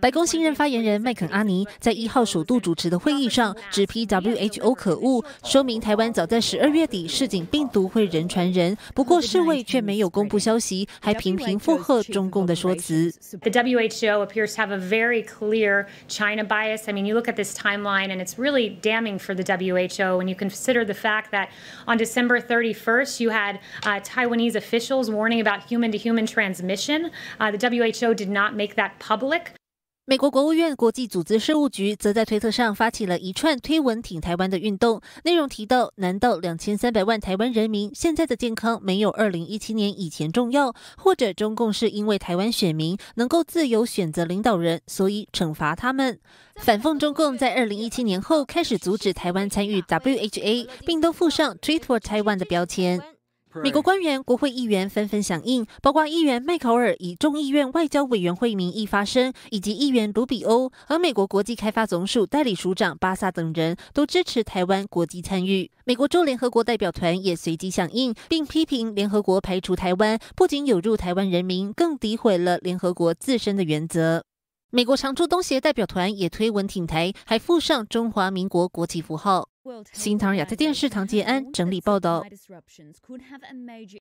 白宫新任发言人麦肯阿尼在一号首度主持的会议上直批 WHO 可恶，说明台湾早在十二月底市井病毒会人传人，不过世卫却没有公布消息，还频频附和中共的说辞。The WHO appears to have a very clear China bias. I mean, you look at this timeline, and it's really damning for the WHO when you consider the fact that on December 31st, you had uh, Taiwanese officials warning about human-to-human -human transmission. Uh, the WHO did not make that public. 美国国务院国际组织事务局则在推特上发起了一串推文，挺台湾的运动。内容提到：难道两千三百万台湾人民现在的健康没有二零一七年以前重要？或者中共是因为台湾选民能够自由选择领导人，所以惩罚他们？反讽中共在二零一七年后开始阻止台湾参与 WHA，并都附上 Treat for Taiwan 的标签。美国官员、国会议员纷纷响应，包括议员麦考尔以众议院外交委员会名义发声，以及议员卢比欧和美国国际开发总署代理署长巴萨等人都支持台湾国际参与。美国驻联合国代表团也随即响应，并批评联合国排除台湾，不仅有辱台湾人民，更诋毁了联合国自身的原则。美国常驻东协代表团也推文挺台，还附上中华民国国旗符号。新唐亚特电视唐杰安整理报道。